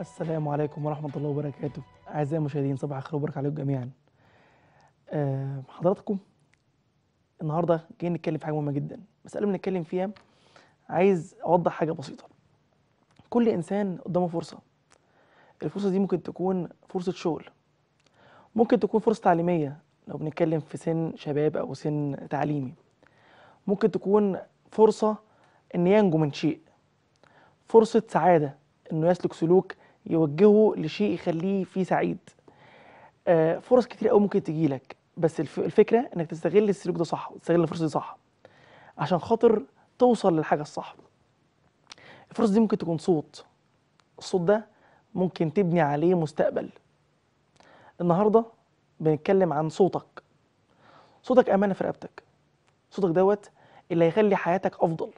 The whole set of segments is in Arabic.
السلام عليكم ورحمة الله وبركاته أعزائي المشاهدين صباح الخير وبركة عليكم جميعا أه حضراتكم النهاردة جايين نتكلم في حاجة مهمة جدا بس قبل ما نتكلم فيها عايز أوضح حاجة بسيطة كل إنسان قدامه فرصة الفرصة دي ممكن تكون فرصة شغل ممكن تكون فرصة تعليمية لو بنتكلم في سن شباب أو سن تعليمي ممكن تكون فرصة إن ينجو من شيء فرصة سعادة إنه يسلك سلوك يوجهه لشيء يخليه فيه سعيد آه، فرص كتير قوي ممكن تجي لك بس الفكره انك تستغل السلوك ده صح وتستغل الفرصه دي صح عشان خاطر توصل للحاجه الصح الفرص دي ممكن تكون صوت الصوت ده ممكن تبني عليه مستقبل النهارده بنتكلم عن صوتك صوتك امانه في رقبتك صوتك دوت اللي هيخلي حياتك افضل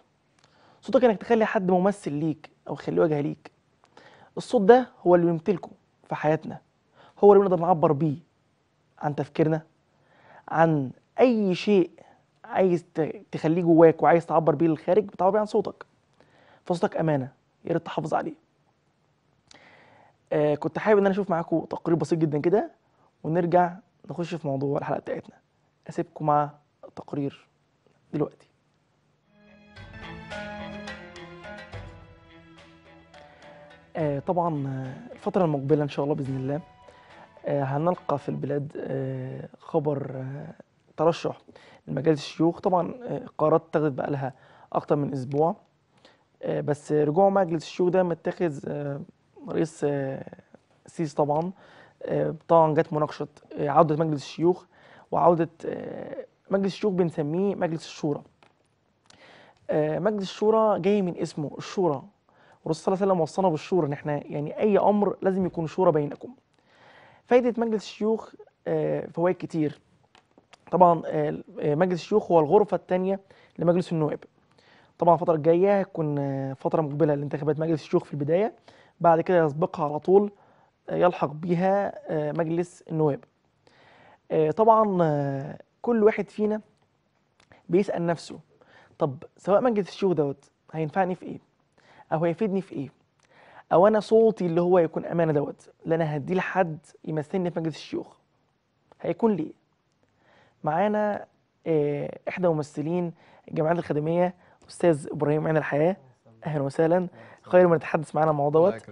صوتك انك تخلي حد ممثل ليك او تخليه وجه ليك الصوت ده هو اللي بيمتلكه في حياتنا هو اللي بنقدر نعبر بيه عن تفكيرنا عن اي شيء عايز تخليه جواك وعايز تعبر بيه للخارج بتعبر بيه عن صوتك فصوتك امانه يا ريت تحافظ عليه آه كنت حابب ان انا اشوف معاكم تقرير بسيط جدا كده ونرجع نخش في موضوع الحلقه بتاعتنا اسيبكم مع التقرير دلوقتي آه، طبعا آه، الفترة المقبلة إن شاء الله بإذن الله آه، هنلقى في البلاد خبر ترشح لمجالس الشيوخ طبعا قرارات اتخذت بقالها أكتر من أسبوع بس رجوع مجلس الشيوخ ده متخذ رئيس السيسي طبعا طبعا جت مناقشة عودة مجلس الشيوخ وعودة مجلس الشيوخ بنسميه مجلس الشورى مجلس الشورى جاي من اسمه الشورى الرسول صلى الله عليه وسلم وصانا بالشورى ان احنا يعني اي امر لازم يكون شورى بينكم فائده مجلس الشيوخ آه، فوائد كتير طبعا آه، آه، مجلس الشيوخ هو الغرفه الثانيه لمجلس النواب طبعا الفتره الجايه هتكون فتره مقبله لانتخابات مجلس الشيوخ في البدايه بعد كده يسبقها على طول يلحق بها مجلس النواب طبعا كل واحد فينا بيسال نفسه طب سواء مجلس الشيوخ دوت هينفعني في ايه او هيفيدني في ايه او انا صوتي اللي هو يكون امانه دوت اللي انا هديه لحد يمثلني في مجلس الشيوخ هيكون ليه معانا آه، احدى ممثلين الجامعات الخدميه استاذ ابراهيم عين الحياه اهلا وسهلا خير من يتحدث معانا الموضوع دوت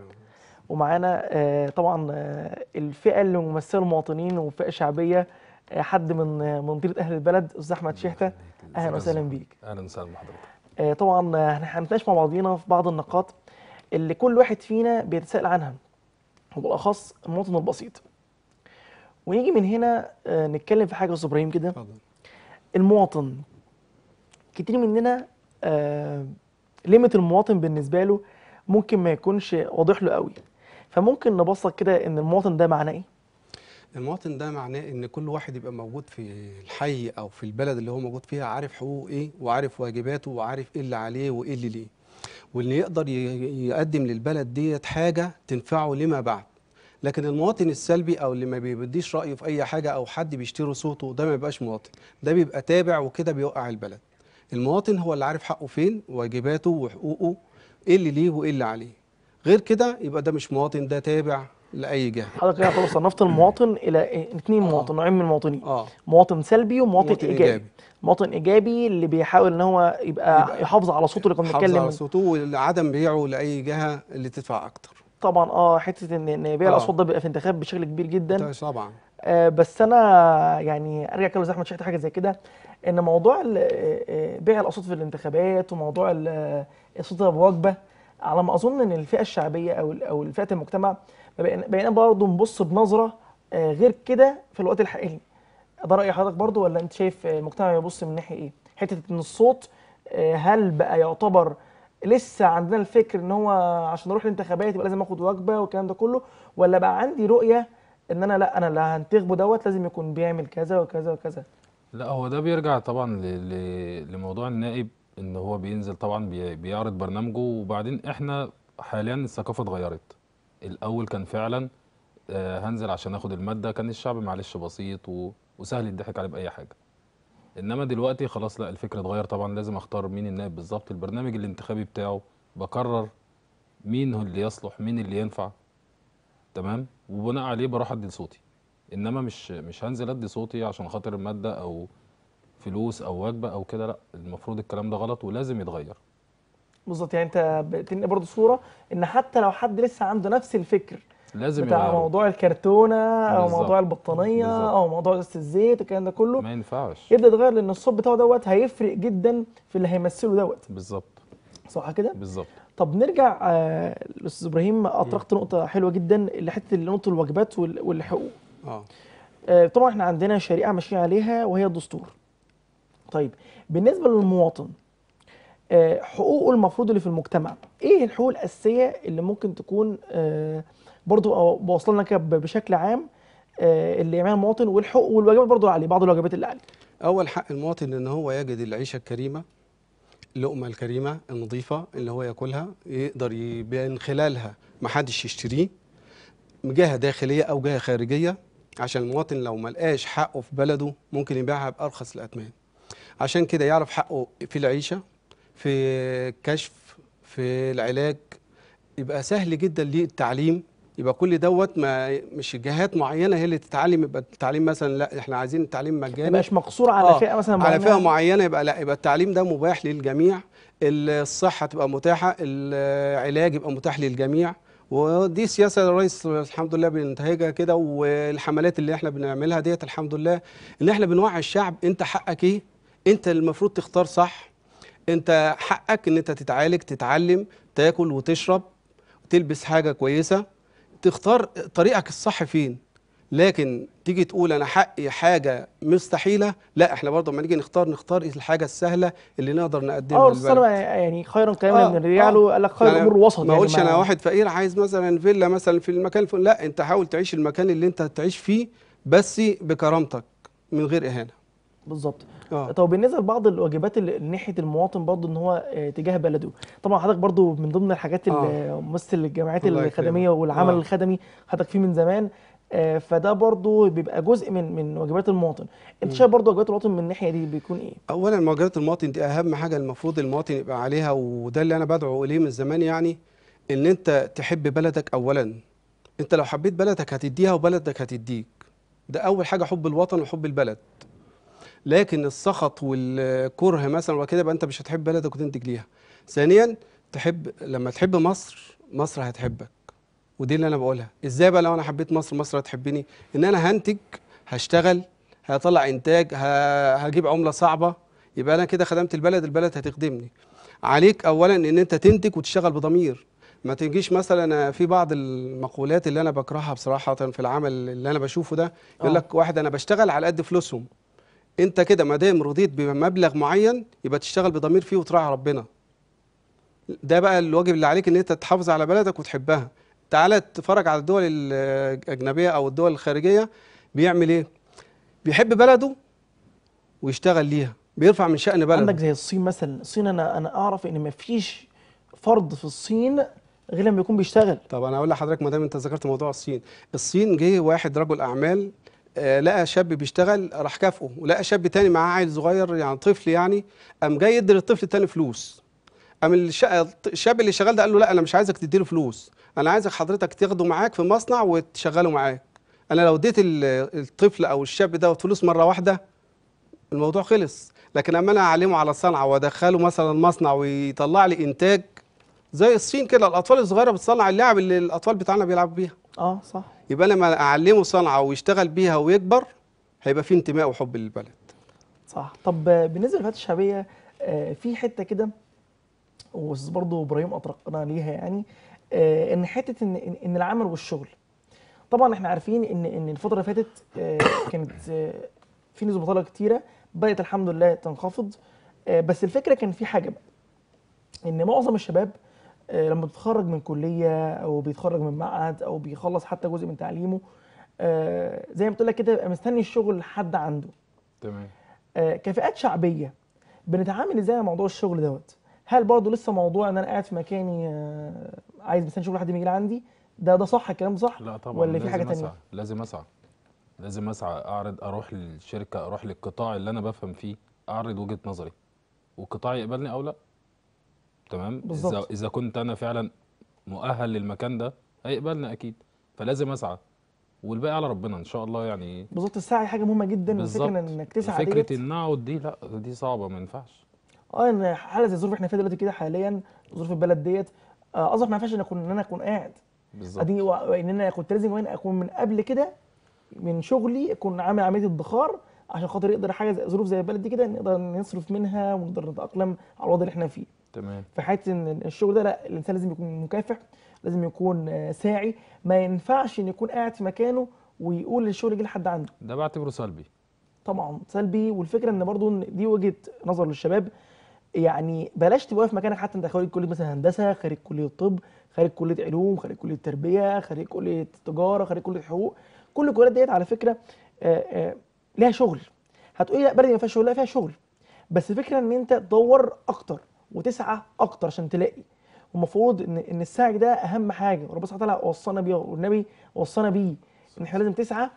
ومعانا آه، طبعا آه، الفئه اللي ممثله المواطنين وفئه شعبيه حد من منظيره اهل البلد استاذ احمد شحته اهلا وسهلا بيك اهلا وسهلا بحضرتك آه، طبعا آه، هنتناقش مع بعضينا في بعض النقاط اللي كل واحد فينا بيتساءل عنها وبالاخص المواطن البسيط ونيجي من هنا آه، نتكلم في حاجه يا ابراهيم كده المواطن كتير مننا ليمت المواطن بالنسبه له ممكن ما يكونش واضح له قوي فممكن نبسط كده ان المواطن ده معناه ايه المواطن ده معناه ان كل واحد يبقى موجود في الحي او في البلد اللي هو موجود فيها عارف حقوقه ايه وعارف واجباته وعارف ايه اللي عليه وايه اللي ليه وان يقدر يقدم للبلد ديت حاجه تنفعه لما بعد لكن المواطن السلبي او اللي ما بيديش رايه في اي حاجه او حد بيشتري صوته ده ما بيبقاش مواطن ده بيبقى تابع وكده بيوقع البلد المواطن هو اللي عارف حقه فين واجباته وحقوقه ايه اللي ليه وايه اللي عليه غير كده يبقى ده مش مواطن ده تابع لاي جهه حضرتك هنا فرصه نفط المواطن الى اثنين آه. مواطن نوعين من المواطنين آه. مواطن سلبي ومواطن ايجابي, إيجابي. مواطن ايجابي اللي بيحاول ان هو يبقى, يبقى يحافظ على صوته اللي كنا بنتكلم على صوته وعدم بيعه لاي جهه اللي تدفع اكتر طبعا اه حته ان بيع آه. الاصوات ده بيبقى في انتخاب بشكل كبير جدا طبعا آه بس انا يعني ارجع كده زي احمد شحت حاجه زي كده ان موضوع آه، آه، بيع الاصوات في الانتخابات وموضوع الصوت بوجبه على ما اظن ان الفئه الشعبيه او او فئه المجتمع بقينا برضه نبص بنظره آه، غير كده في الوقت الحالي ده راي حضرتك برضه ولا انت شايف المجتمع آه، بيبص من ناحيه ايه حته ان الصوت آه، هل بقى يعتبر لسه عندنا الفكر ان هو عشان اروح الانتخابات يبقى لازم اخد وجبه والكلام ده كله ولا بقى عندي رؤيه ان انا لا انا اللي هنتخبه دوت لازم يكون بيعمل كذا وكذا وكذا لا هو ده بيرجع طبعا لموضوع النائب ان هو بينزل طبعا بيعرض برنامجه وبعدين احنا حاليا الثقافه اتغيرت الاول كان فعلا آه، هنزل عشان اخد الماده كان الشعب معلش بسيط وسهل يضحك عليه باي حاجه انما دلوقتي خلاص لا الفكره اتغير طبعا لازم اختار مين النائب بالظبط البرنامج الانتخابي بتاعه بقرر مين هو اللي يصلح مين اللي ينفع تمام وبناء عليه بروح ادي صوتي انما مش مش هنزل ادي صوتي عشان خاطر الماده او فلوس او وجبه او كده لا المفروض الكلام ده غلط ولازم يتغير بالظبط يعني انت بتنقل برضه صوره ان حتى لو حد لسه عنده نفس الفكر لازم بتاع يبقى. موضوع الكرتونه او موضوع البطانيه بالزبط. او موضوع قصه الزيت الكلام ده كله ما ينفعش يبدا يتغير لان الصوت بتاعه دوت هيفرق جدا في اللي هيمثله دوت بالظبط صح كده بالظبط طب نرجع الاستاذ آه، ابراهيم اطرقت نقطه حلوه جدا اللي حته نقطه الوجبات والحقوق آه. اه طبعا احنا عندنا شريعه ماشيين عليها وهي الدستور طيب بالنسبه للمواطن آه، حقوقه المفروض اللي في المجتمع ايه الحقوق الاساسيه اللي ممكن تكون آه، برضو بوصلنا كده بشكل عام آه، اللي يعملها المواطن والحقوق والواجبات برضو عليه بعض الواجبات اللي عليه اول حق المواطن ان هو يجد العيشه الكريمه اللقمه الكريمه النظيفه اللي هو ياكلها يقدر من خلالها ما حدش يشتريه جهه داخليه او جهه خارجيه عشان المواطن لو ما لقاش حقه في بلده ممكن يبيعها بارخص الاثمان عشان كده يعرف حقه في العيشه في الكشف في العلاج يبقى سهل جدا للتعليم يبقى كل دوت ما مش جهات معينه هي اللي تتعلم يبقى التعليم مثلا لا احنا عايزين التعليم مجاني مش مقصور على آه فئه مثلا معينه على فئه معينه يبقى لا يبقى التعليم ده مباح للجميع الصحه تبقى متاحه العلاج يبقى متاح للجميع ودي سياسه الرئيس الحمد لله بينتهجها كده والحملات اللي احنا بنعملها ديت الحمد لله ان احنا بنوعي الشعب انت حقك ايه انت المفروض تختار صح انت حقك ان انت تتعالج تتعلم تاكل وتشرب تلبس حاجه كويسه تختار طريقك الصح فين لكن تيجي تقول انا حقي حاجه مستحيله لا احنا برضه لما نيجي نختار نختار الحاجه السهله اللي نقدر نقدمها آه، للبلد اه يعني خيرا كلاما آه من رجاله آه قال لك خير يعني الامور الوسط ما يعني، اقولش انا واحد فقير عايز مثلا فيلا مثلا في المكان لا انت حاول تعيش المكان اللي انت تعيش فيه بس بكرامتك من غير اهانه بالظبط آه. طب بالنسبه لبعض الواجبات اللي ناحيه المواطن برضه ان هو آه، تجاه بلده طبعا حضرتك برضه من ضمن الحاجات آه. ممثل الجامعات الخدميه والعمل آه. الخدمي حضرتك فيه من زمان آه، فده برضه بيبقى جزء من من واجبات المواطن انت شايف برضه واجبات المواطن من الناحيه دي بيكون ايه اولا واجبات المواطن دي اهم حاجه المفروض المواطن يبقى عليها وده اللي انا بدعو اليه من زمان يعني ان انت تحب بلدك اولا انت لو حبيت بلدك هتديها وبلدك هتديك ده اول حاجه حب الوطن وحب البلد لكن السخط والكره مثلا وكده يبقى انت مش هتحب بلدك وتنتج ليها ثانيا تحب لما تحب مصر مصر هتحبك ودي اللي انا بقولها ازاي بقى لو انا حبيت مصر مصر هتحبني ان انا هنتج هشتغل هطلع انتاج هجيب عمله صعبه يبقى انا كده خدمت البلد البلد هتخدمني عليك اولا ان انت تنتج وتشتغل بضمير ما تجيش مثلا في بعض المقولات اللي انا بكرهها بصراحه في العمل اللي انا بشوفه ده يقول آه. لك واحد انا بشتغل على قد فلوسهم انت كده ما دام رضيت بمبلغ معين يبقى تشتغل بضمير فيه وتراعي ربنا ده بقى الواجب اللي عليك ان انت تحافظ على بلدك وتحبها تعالى اتفرج على الدول الاجنبيه او الدول الخارجيه بيعمل ايه بيحب بلده ويشتغل ليها بيرفع من شأن بلده عندك زي الصين مثلا الصين انا انا اعرف ان ما فيش فرد في الصين غير لما يكون بيشتغل طب انا اقول لحضرتك ما دام انت ذكرت موضوع الصين الصين جه واحد رجل اعمال آه، لقى شاب بيشتغل راح كافئه ولقى شاب تاني معاه عيل صغير يعني طفل يعني قام جاي يدي للطفل التاني فلوس قام الشاب اللي شغال ده قال له لا انا مش عايزك تديله فلوس انا عايزك حضرتك تاخده معاك في مصنع وتشغله معاك انا لو اديت الطفل او الشاب ده فلوس مره واحده الموضوع خلص لكن اما انا اعلمه على الصنعه وادخله مثلا مصنع ويطلع لي انتاج زي الصين كده الاطفال الصغيره بتصنع اللعب اللي الاطفال بتاعنا بيلعبوا بيها اه صح يبقى لما اعلمه صنعه ويشتغل بيها ويكبر هيبقى في انتماء وحب للبلد صح طب بالنسبه للفئات الشعبيه آه، في حته كده وبرضه ابراهيم اطرقنا ليها يعني آه، ان حته ان ان العمل والشغل طبعا احنا عارفين ان ان الفتره اللي فاتت آه، كانت في نسبه بطاله كتيره بدات الحمد لله تنخفض بس الفكره كان في حاجه بقى ان معظم الشباب آه، لما بيتخرج من كليه او بيتخرج من معهد او بيخلص حتى جزء من تعليمه آه، زي ما قلت لك كده مستني الشغل لحد عنده تمام آه، كفئات شعبيه بنتعامل ازاي مع موضوع الشغل دوت هل برضه لسه موضوع ان انا قاعد في مكاني عايز مستني شغل حد يجي عندي ده ده صح الكلام صح لا طبعا ولا في حاجه ثانيه لازم اسعى لازم اسعى لازم اسعى اعرض اروح للشركه اروح للقطاع اللي انا بفهم فيه اعرض وجهه نظري والقطاع يقبلني او لا تمام بالظبط اذا اذا كنت انا فعلا مؤهل للمكان ده هيقبلنا اكيد فلازم اسعى والباقي على ربنا ان شاء الله يعني بالظبط السعي حاجه مهمه جدا فكره انك تسعى فكره النعود دي لا دي صعبه ما ينفعش اه ان حاله زي الظروف احنا فيها دلوقتي كده حاليا ظروف البلد ديت اظن آه، ما ينفعش ان اكون ان انا اكون قاعد بالظبط ادي ان انا كنت لازم اكون من قبل كده من شغلي اكون عامل عمليه ادخار عشان خاطر يقدر حاجه زي ظروف زي البلد دي كده نقدر نصرف منها ونقدر نتاقلم على الوضع اللي احنا فيه تمام في حته ان الشغل ده لا الانسان لازم يكون مكافح لازم يكون آه، ساعي ما ينفعش ان يكون قاعد في مكانه ويقول الشغل جه لحد عنده ده بعتبره سلبي طبعا سلبي والفكره ان برضو دي وجهه نظر للشباب يعني بلاش تبقى في مكانك حتى انت خارج كليه مثلا هندسه خارج كليه طب خارج كليه علوم خارج كليه تربيه خارج كليه تجاره خارج كليه حقوق كل الكليات ديت على فكره آآ آه، آآ آه، ليها شغل هتقولي لا بلدي ما فيهاش شغل لا فيها شغل بس فكره ان انت تدور اكتر وتسعى اكتر عشان تلاقي ومفروض ان ان السعي ده اهم حاجه ربنا سبحانه وتعالى وصانا بيها والنبي وصانا بيه ان احنا لازم تسعى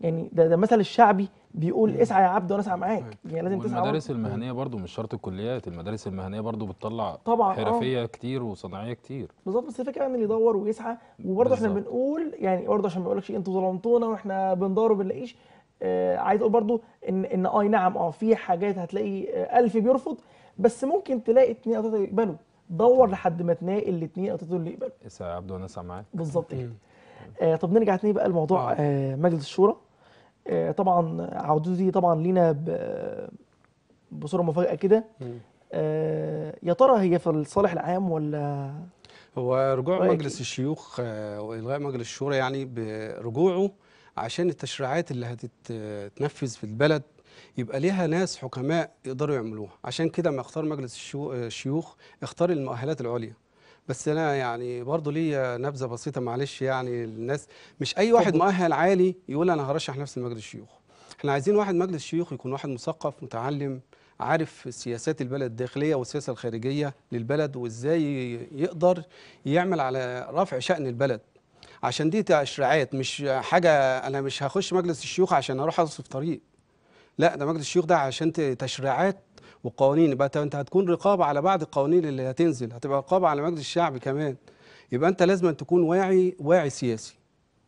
يعني ده ده مثل الشعبي بيقول اسعى يا عبد وانا اسعى معاك طيب. يعني لازم تسعى المدارس المهنيه برضو مش شرط الكليات المدارس المهنيه برضو بتطلع طبعا آه. حرفيه آه. كتير وصناعيه كتير بالظبط بس الفكره ان اللي يدور ويسعى وبرضه احنا بنقول يعني برضه عشان ما يقولكش انتوا ظلمتونا واحنا بندور وبنلاقيش آه عايز اقول برضه ان ان اي آه، نعم اه في حاجات هتلاقي آه ألف بيرفض بس ممكن تلاقي اثنين او ثلاثه يقبلوا دور لحد ما تلاقي الاثنين او ثلاثه اللي يقبلوا يسا إيه، عبد ونسع معاك بالظبط كده آه طب نرجع تاني بقى لموضوع آه, آه، مجلس الشورى آه طبعا عودتي طبعا لينا بصوره مفاجاه كده آه يا ترى هي في الصالح العام ولا هو رجوع مجلس إيه؟ الشيوخ آه، والغاء مجلس الشورى يعني برجوعه عشان التشريعات اللي هتتنفذ آه، في البلد يبقى ليها ناس حكماء يقدروا يعملوها عشان كده ما اختار مجلس الشيوخ اختار المؤهلات العليا بس انا يعني برضه ليا نبذه بسيطه معلش يعني الناس مش اي واحد مؤهل عالي يقول انا هرشح نفسي لمجلس الشيوخ احنا عايزين واحد مجلس الشيوخ يكون واحد مثقف متعلم عارف سياسات البلد الداخليه والسياسه الخارجيه للبلد وازاي يقدر يعمل على رفع شان البلد عشان دي تشريعات مش حاجه انا مش هخش مجلس الشيوخ عشان اروح اصف طريق لا ده مجلس الشيوخ ده عشان تشريعات وقوانين يبقى انت هتكون رقابه على بعض القوانين اللي هتنزل هتبقى رقابه على مجلس الشعب كمان يبقى انت لازم تكون واعي واعي سياسي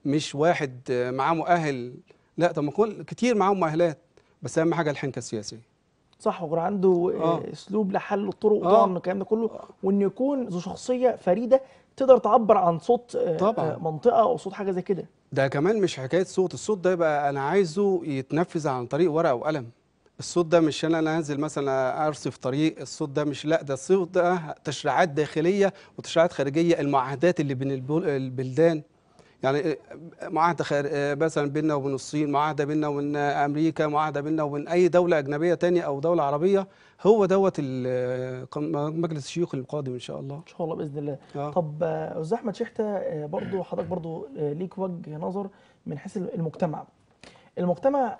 مش واحد آه، معاه مؤهل لا طب ما كل كتير معاهم مؤهلات بس اهم حاجه الحنكه السياسيه صح ويكون عنده آه،, آه. اسلوب لحل الطرق آه. طبعا الكلام ده كله وانه يكون ذو شخصيه فريده تقدر تعبر عن صوت آه، طبعا. آه، منطقه او صوت حاجه زي كده ده كمان مش حكايه صوت الصوت ده يبقى انا عايزه يتنفذ عن طريق ورقه وقلم الصوت ده مش انا انزل مثلا ارصف طريق الصوت ده مش لا ده الصوت ده آه، تشريعات داخليه وتشريعات خارجيه المعاهدات اللي بين البلدان يعني آه، معاهده آه، مثلا بيننا وبين الصين معاهده بيننا وبين امريكا معاهده بيننا وبين اي دوله اجنبيه تانية او دوله عربيه هو دوت آه، مجلس الشيوخ القادم ان شاء الله ان شاء الله باذن الله آه. طب استاذ احمد شحته برضو حضرتك برضو ليك وجه نظر من حيث المجتمع المجتمع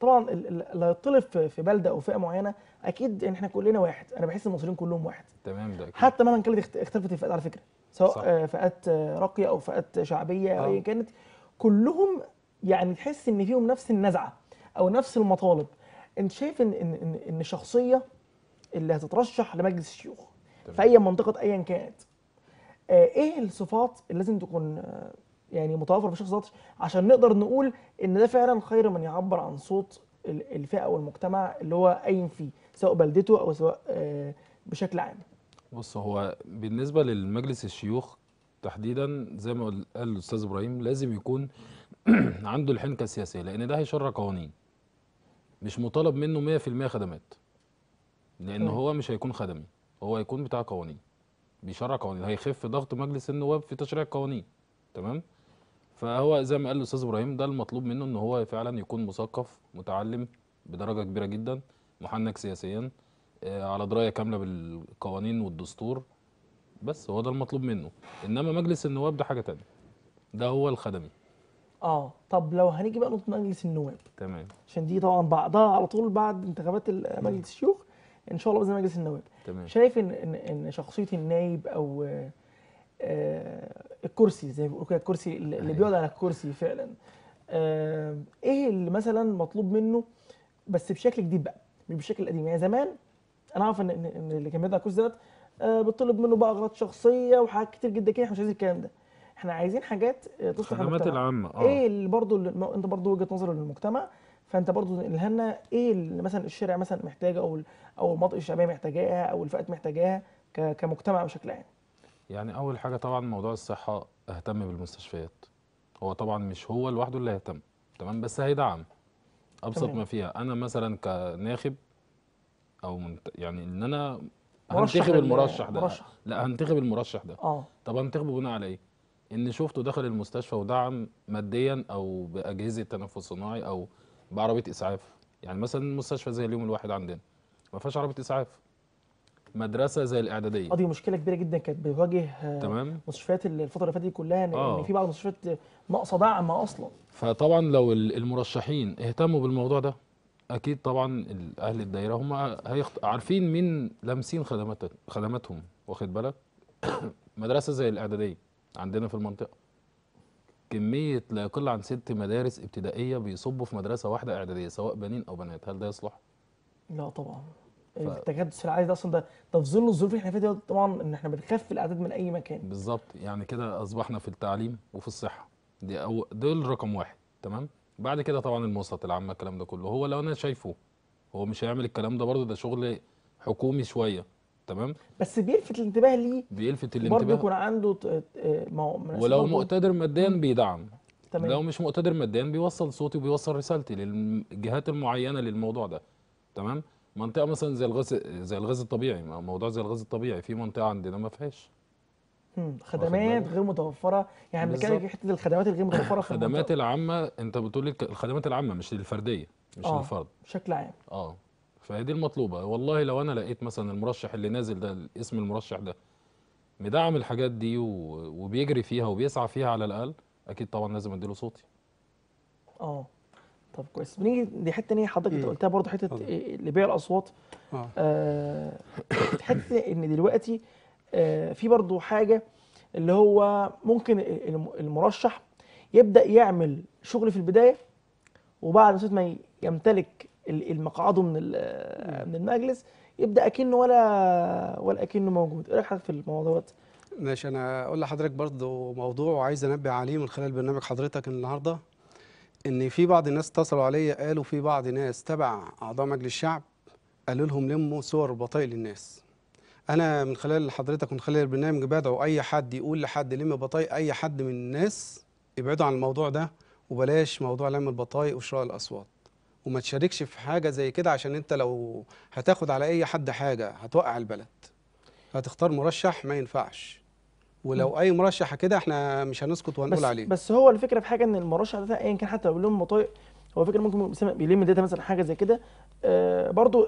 طبعا اللي هيطلب في بلده او فئه معينه اكيد ان احنا كلنا واحد انا بحس المصريين كلهم واحد تمام ده أكيد. حتى مهما كانت اختلفت الفئات على فكره سواء صح. آه، فئات راقيه او فئات شعبيه او ايا آه. كانت كلهم يعني تحس ان فيهم نفس النزعه او نفس المطالب انت شايف ان ان ان الشخصيه اللي هتترشح لمجلس الشيوخ في اي منطقه ايا كانت آه، ايه الصفات اللي لازم تكون يعني متوفره في الشخص عشان نقدر نقول ان ده فعلا خير من يعبر عن صوت الفئه والمجتمع اللي هو قايم فيه سواء بلدته او سواء بشكل عام بص هو بالنسبة للمجلس الشيوخ تحديدا زي ما قال الأستاذ إبراهيم لازم يكون عنده الحنكة السياسية لأن ده هيشرع قوانين مش مطالب منه 100% خدمات لأن أيوة. هو مش هيكون خدمي هو هيكون بتاع قوانين بيشرع قوانين هيخف ضغط مجلس النواب في تشريع القوانين تمام فهو زي ما قال الاستاذ ابراهيم ده المطلوب منه ان هو فعلا يكون مثقف متعلم بدرجه كبيره جدا محنك سياسيا آه، على درايه كامله بالقوانين والدستور بس هو ده المطلوب منه انما مجلس النواب ده حاجه تانية ده هو الخدمي اه طب لو هنيجي بقى نقطه مجلس النواب تمام عشان دي طبعا بعدها على طول بعد انتخابات مجلس الشيوخ ان شاء الله باذن مجلس النواب تمام شايف ان ان, شخصيه النايب او آه الكرسي زي ما بيقولوا كده الكرسي اللي أيوه. بيقعد على الكرسي فعلا آه ايه اللي مثلا مطلوب منه بس بشكل جديد بقى مش بالشكل القديم يعني زمان انا عارف ان ان اللي كان بيدعي الكورس دوت آه، بتطلب منه بقى اغراض شخصيه وحاجات كتير جدا كده احنا مش عايزين الكلام ده احنا عايزين حاجات آه، تصلح الخدمات العامه اه ايه اللي برضه اللي انت برضه وجهه نظر للمجتمع فانت برضه لنا ايه اللي مثلا الشارع مثلا محتاجه او او المناطق الشعبيه محتاجاها او الفئات محتاجاها كمجتمع بشكل عام يعني اول حاجه طبعا موضوع الصحه اهتم بالمستشفيات هو طبعا مش هو لوحده اللي هيهتم تمام بس هيدعم ابسط تمام. ما فيها انا مثلا كناخب او منت... يعني ان انا هنتخب المرشح ده مرشح. لا هنتخب المرشح ده اه طب هنتخبه بناء على ايه؟ ان شفته دخل المستشفى ودعم ماديا او باجهزه تنفس صناعي او بعربيه اسعاف يعني مثلا مستشفى زي اليوم الواحد عندنا ما فيهاش عربيه اسعاف مدرسه زي الاعداديه اه دي مشكله كبيره جدا كانت بتواجه آه، تمام مستشفيات الفتره اللي فاتت دي كلها ان آه. في بعض المستشفيات ناقصه دعم اصلا فطبعا لو المرشحين اهتموا بالموضوع ده اكيد طبعا اهل الدايره هم هيخط... عارفين مين لامسين خدمات خدماتهم واخد بالك مدرسه زي الاعداديه عندنا في المنطقه كميه لا يقل عن ست مدارس ابتدائيه بيصبوا في مدرسه واحده اعداديه سواء بنين او بنات هل ده يصلح لا طبعا ف... التكدس إيه، العادي ده اصلا ده ده في ظل الظروف اللي احنا فيها طبعا ان احنا بنخف الاعداد من اي مكان بالظبط يعني كده اصبحنا في التعليم وفي الصحه دي أو دول رقم واحد تمام بعد كده طبعا المواصلات العامه الكلام ده كله هو لو انا شايفه هو مش هيعمل الكلام ده برضه ده شغل حكومي شويه تمام بس بيلفت الانتباه ليه بيلفت الانتباه برضه يكون عنده ما ولو مقتدر ماديا بيدعم تمام لو مش مقتدر ماديا بيوصل صوتي وبيوصل رسالتي للجهات المعينه للموضوع ده تمام منطقه مثلا زي الغاز زي الغاز الطبيعي موضوع زي الغاز الطبيعي في منطقه عندنا ما فيهاش خدمات غير متوفره يعني بنتكلم في حته الخدمات الغير متوفره في الخدمات العامه انت بتقول الخدمات العامه مش الفرديه مش آه. الفرد بشكل عام اه فهي دي المطلوبه والله لو انا لقيت مثلا المرشح اللي نازل ده اسم المرشح ده مدعم الحاجات دي وبيجري فيها وبيسعى فيها على الاقل اكيد طبعا لازم اديله صوتي اه طب كويس بنيجي دي حته ثانيه حضرتك انت قلتها برضه حته إيه، لبيع الاصوات آه. آه حته ان دلوقتي آه، في برضو حاجه اللي هو ممكن المرشح يبدا يعمل شغل في البدايه وبعد ما يمتلك مقعده من من المجلس يبدا اكنه ولا ولا اكنه موجود ايه رايك في الموضوع ده ماشي انا اقول لحضرتك برضو موضوع وعايز انبه عليه من خلال برنامج حضرتك النهارده ان في بعض الناس اتصلوا عليا قالوا في بعض ناس تبع اعضاء مجلس الشعب قالوا لهم لموا صور بطايق للناس انا من خلال حضرتك ومن خلال البرنامج بدعو اي حد يقول لحد لم بطايق اي حد من الناس ابعدوا عن الموضوع ده وبلاش موضوع لم البطايق وشراء الاصوات وما تشاركش في حاجه زي كده عشان انت لو هتاخد على اي حد حاجه هتوقع البلد هتختار مرشح ما ينفعش ولو اي مرشح كده احنا مش هنسكت وهنقول عليه بس هو الفكره في حاجه ان المرشح ده ايا كان حتى لو لم بطايق هو فكره ممكن بيلم داتا مثلا حاجه زي كده آه برضو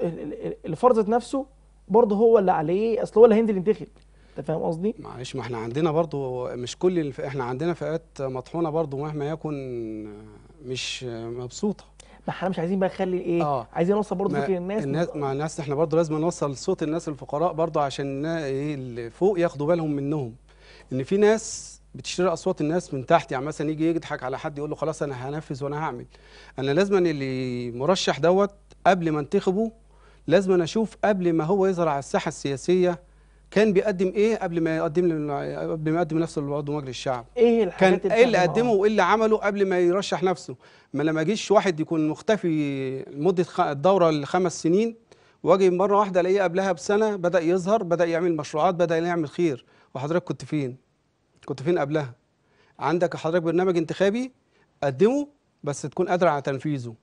الفرد نفسه برضه هو اللي عليه اصل هو اللي هينزل ينتخب انت فاهم قصدي؟ معلش ما احنا عندنا برضه مش كل الف... احنا عندنا فئات مطحونه برضه مهما يكن مش مبسوطه ما احنا مش عايزين بقى نخلي ايه آه. عايزين نوصل برضه فكره الناس الناس مع الناس احنا برضه لازم نوصل صوت الناس الفقراء برضه عشان ايه اللي فوق ياخدوا بالهم منهم ان في ناس بتشتري اصوات الناس من تحت يعني مثلا يجي يضحك على حد يقول له خلاص انا هنفذ وانا هعمل انا لازم اللي مرشح دوت قبل ما انتخبه لازم أشوف قبل ما هو يظهر على الساحه السياسيه كان بيقدم ايه قبل ما يقدم قبل ما يقدم نفسه لعضو مجلس الشعب ايه الحاجات كان ايه اللي قدمه وايه اللي عمله قبل ما يرشح نفسه ما لما جيش واحد يكون مختفي لمده الدوره الخمس سنين واجي مره واحده الاقيه قبلها بسنه بدا يظهر بدا يعمل مشروعات بدا يعمل خير وحضرتك كنت فين كنت فين قبلها عندك حضرتك برنامج انتخابي قدمه بس تكون قادر على تنفيذه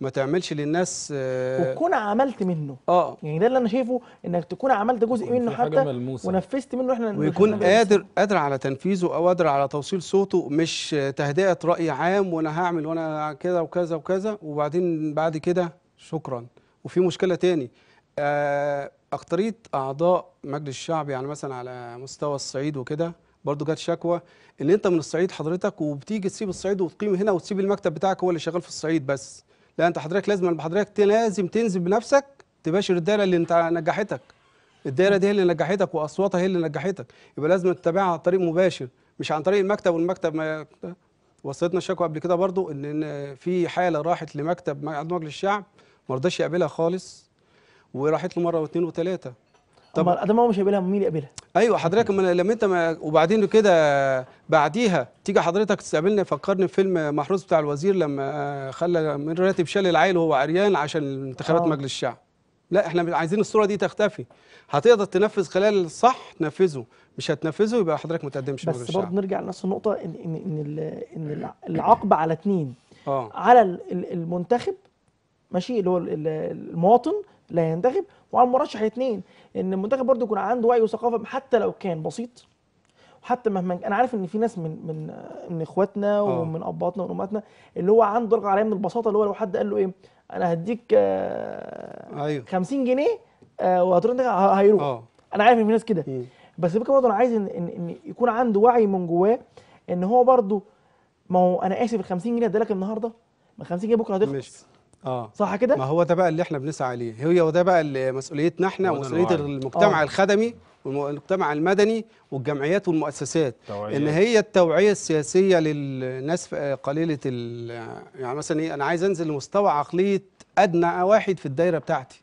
ما تعملش للناس آه وتكون عملت منه اه يعني ده اللي انا شايفه انك تكون عملت جزء منه حتى ملموسة. ونفذت منه احنا ويكون قادر قادر على تنفيذه او قادر على توصيل صوته مش تهدئه راي عام وانا هعمل وانا كذا وكذا وكذا وبعدين بعد كده شكرا وفي مشكله تاني آه اكتريه اعضاء مجلس الشعب يعني مثلا على مستوى الصعيد وكده برضه جت شكوى ان انت من الصعيد حضرتك وبتيجي تسيب الصعيد وتقيم هنا وتسيب المكتب بتاعك هو اللي شغال في الصعيد بس لا انت حضرتك لازم حضرتك لازم تنزل بنفسك تباشر الدايره اللي انت نجحتك الدايره دي هي اللي نجحتك واصواتها هي اللي نجحتك يبقى لازم تتابعها عن طريق مباشر مش عن طريق المكتب والمكتب ما وصلتنا الشكوى قبل كده برضو ان في حاله راحت لمكتب مجلس الشعب ما رضاش يقابلها خالص وراحت له مره واثنين وثلاثه طب ما هو مش هيقابلها مين يقابلها ايوه حضرتك ما لما انت ما وبعدين كده بعديها تيجي حضرتك تستقبلني فكرني فيلم محروس بتاع الوزير لما خلى من راتب شال العيل وهو عريان عشان انتخابات آه. مجلس الشعب لا احنا عايزين الصوره دي تختفي هتقدر تنفذ خلال الصح تنفذه مش هتنفذه يبقى حضرتك ما تقدمش بس برضه نرجع لنفس النقطه ان ان ان, إن العقب على اثنين اه على المنتخب ماشي اللي هو المواطن لا ينتخب وعن مرشح اثنين ان المنتخب برضه يكون عنده وعي وثقافه حتى لو كان بسيط وحتى مهما انا عارف ان في ناس من من من اخواتنا آه. ومن اباطنا وامهاتنا اللي هو عنده درجه عليا من البساطه اللي هو لو حد قال له ايه انا هديك آه ايوه 50 جنيه آه وهتروح هيروح أوه. انا عارف ان في ناس كده بس بك برضه انا عايز ان, إن, إن يكون عنده وعي من جواه ان هو برضه ما هو انا اسف ال 50 جنيه ادالك النهارده ما 50 جنيه بكره هتخلص اه صح كده ما هو ده بقى اللي احنا بنسعى عليه هي وده بقى اللي مسؤوليتنا احنا ومسؤوليه المجتمع آه. الخدمي والمجتمع المدني والجمعيات والمؤسسات توعية. ان هي التوعيه السياسيه للناس قليله يعني مثلا ايه انا عايز انزل لمستوى عقليه ادنى واحد في الدايره بتاعتي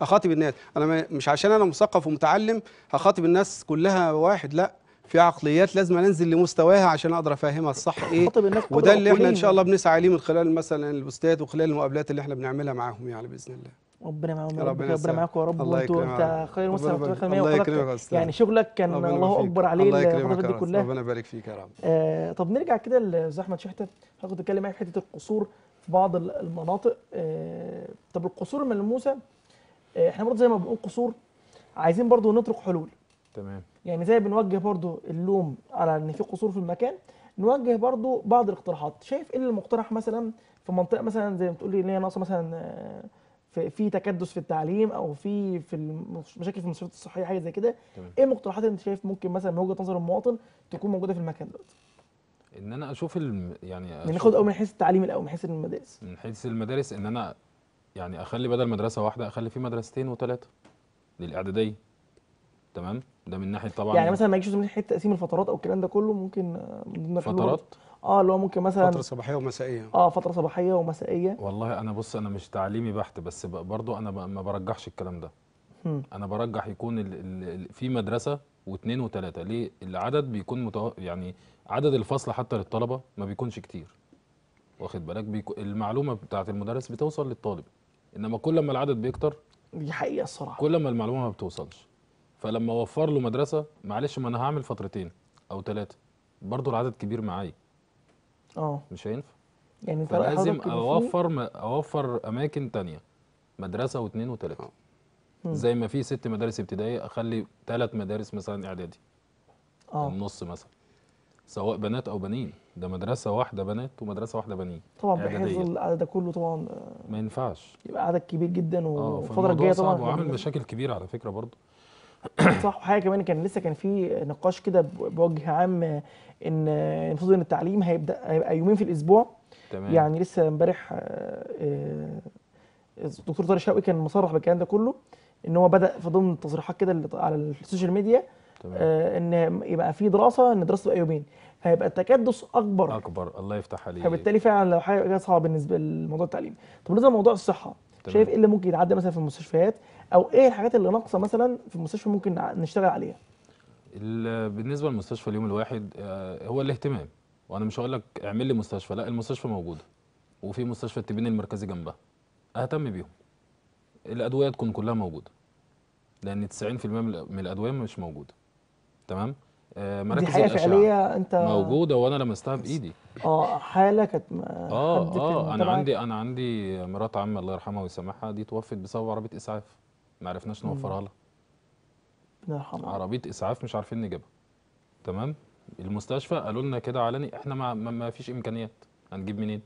اخاطب الناس انا مش عشان انا مثقف ومتعلم هخاطب الناس كلها واحد لا في عقليات لازم انزل لمستواها عشان اقدر افهمها الصح ايه وده اللي احنا ان شاء الله بنسعى ليه من خلال مثلا الاستاذ وخلال المقابلات اللي احنا بنعملها معاهم يعني باذن الله ربنا معاهم يا رب ربنا معاكم يا رب وانتوا انت خير مسلم في الخير الله يكرمك يعني شغلك كان الله اكبر عليه الله يكرمك دي كلها ربنا يبارك فيك يا رب آه، طب نرجع كده لاستاذ احمد شحته حضرتك بتتكلم معايا في حته القصور في بعض المناطق آه، طب القصور الملموسه آه، احنا برضه زي ما بنقول قصور عايزين برضه نطرق حلول تمام يعني زي بنوجه برضو اللوم على ان في قصور في المكان نوجه برضو بعض الاقتراحات شايف ايه المقترح مثلا في منطقه مثلا زي ما بتقولي ان هي ناقصه مثلا آه، في تكدس في التعليم او في في مشاكل في المستشفيات الصحيه حاجه زي كده ايه المقترحات اللي انت شايف ممكن مثلا من وجهه نظر المواطن تكون موجوده في المكان دلوقتي ان انا اشوف الم... يعني, يعني أشوف ناخد اول من حيث التعليم الاول من حيث المدارس من حيث المدارس ان انا يعني اخلي بدل مدرسه واحده اخلي فيه مدرستين وثلاثه للاعداديه تمام ده من ناحيه طبعا يعني مثلا ما يجيش من ناحيه تقسيم الفترات او الكلام ده كله ممكن آه، من ضمن فترات اه اللي هو ممكن مثلا فتره صباحيه ومسائيه اه فتره صباحيه ومسائيه والله انا بص انا مش تعليمي بحت بس برضو انا ما برجحش الكلام ده م. انا برجح يكون الـ الـ في مدرسه واثنين وثلاثه ليه العدد بيكون متو... يعني عدد الفصل حتى للطلبه ما بيكونش كتير واخد بالك بيكو... المعلومه بتاعه المدرس بتوصل للطالب انما كل ما العدد بيكتر دي حقيقه الصراحه كل ما المعلومه ما بتوصلش فلما اوفر له مدرسه معلش ما انا هعمل فترتين او ثلاثه برضه العدد كبير معايا اه مش هينفع يعني فلازم اوفر م... اوفر اماكن تانية مدرسه واثنين وثلاثه آه. زي ما في ست مدارس ابتدائيه اخلي ثلاث مدارس مثلا اعدادي اه النص مثلا سواء بنات او بنين ده مدرسه واحده بنات ومدرسه واحده بنين طبعا بحيث العدد ده كله طبعا آه. ما ينفعش يبقى عدد كبير جدا والفتره آه، الجايه طبعا وعامل مشاكل كبيره على فكره برضه صح وحاجه كمان كان لسه كان في نقاش كده بوجه عام ان المفروض ان التعليم هيبدا هيبقى يومين في الاسبوع تمام. يعني لسه امبارح آه، آه، الدكتور طارق شوقي كان مصرح بالكلام ده كله ان هو بدا في ضمن تصريحات كده على السوشيال ميديا تمام. آه، ان يبقى في دراسه ان الدراسه تبقى يومين هيبقى التكدس اكبر اكبر الله يفتح عليك فبالتالي فعلا لو حاجه صعبه بالنسبه لموضوع التعليم طب بالنسبه لموضوع الصحه شايف ايه اللي ممكن يتعدى مثلا في المستشفيات او ايه الحاجات اللي ناقصه مثلا في المستشفى ممكن نشتغل عليها بالنسبه للمستشفى اليوم الواحد آه، هو الاهتمام وانا مش هقول لك اعمل لي مستشفى لا المستشفى موجوده وفي مستشفى التبين المركزي جنبها اهتم بيهم الادويه تكون كلها موجوده لان 90% من الادويه مش موجوده تمام آه، مراكز دي حياه الاشعه فعليه انت موجوده وانا لمستها بايدي اه حاله كانت اه اه انا عندي انا عندي مرات عمي الله يرحمها ويسامحها دي توفت بسبب عربيه اسعاف ما عرفناش نوفرها لها الله يرحمها عربيه اسعاف مش عارفين نجيبها تمام المستشفى قالوا لنا كده علني احنا ما ما فيش امكانيات هنجيب منين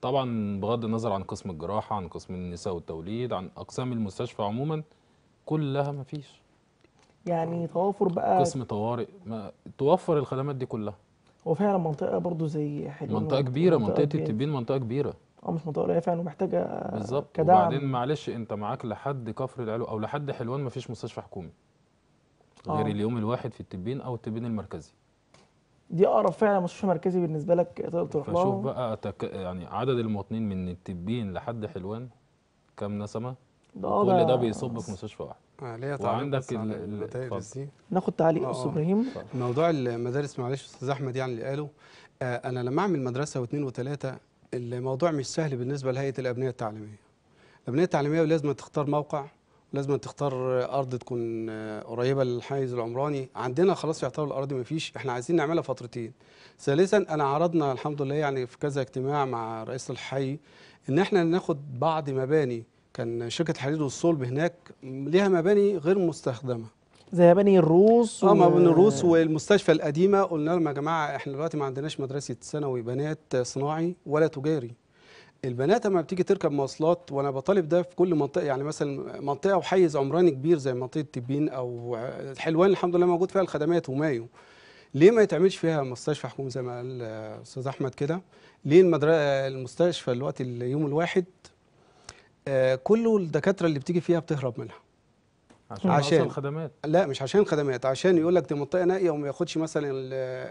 طبعا بغض النظر عن قسم الجراحه عن قسم النساء والتوليد عن اقسام المستشفى عموما كلها ما فيش يعني آه، توافر بقى قسم طوارئ ما توفر الخدمات دي كلها هو فعلا منطقه برضو زي حلوان منطقه كبيره منطقه التبين منطقه كبيره اه مش منطقه قليله فعلا ومحتاجه بالظبط وبعدين معلش انت معاك لحد كفر العلو او لحد حلوان ما فيش مستشفى حكومي غير آه. اليوم الواحد في التبين او التبين المركزي دي اقرب فعلا مستشفى مركزي بالنسبه لك تقدر تروح له فشوف بقى يعني عدد المواطنين من التبين لحد حلوان كام نسمه ده كل ده بيصب في مستشفى واحد آه، وعندك المدارس دي ناخد تعليق استاذ آه، آه. ابراهيم موضوع المدارس معلش استاذ احمد يعني اللي قاله انا لما اعمل مدرسه واثنين وثلاثه الموضوع مش سهل بالنسبه لهيئه الابنيه التعليميه الابنيه التعليميه لازم تختار موقع لازم تختار ارض تكون قريبه للحيز العمراني عندنا خلاص يعتبر الارض ما فيش احنا عايزين نعملها فترتين ثالثا انا عرضنا الحمد لله يعني في كذا اجتماع مع رئيس الحي ان احنا ناخد بعض مباني كان شركه الحديد والصلب هناك ليها مباني غير مستخدمه زي مباني الروس اه مباني الروس والمستشفى القديمه قلنا لهم يا جماعه احنا دلوقتي ما عندناش مدرسه ثانوي بنات صناعي ولا تجاري البنات اما بتيجي تركب مواصلات وانا بطالب ده في كل منطقه يعني مثلا منطقه وحيز عمراني كبير زي منطقه تبين او الحلوان الحمد لله موجود فيها الخدمات ومايو ليه ما يتعملش فيها مستشفى حكومي زي ما قال الاستاذ احمد كده ليه المدرسه المستشفى دلوقتي اليوم الواحد آه، كله الدكاتره اللي بتيجي فيها بتهرب منها عشان, عشان الخدمات لا مش عشان خدمات عشان يقول لك دي منطقه نائيه وما ياخدش مثلا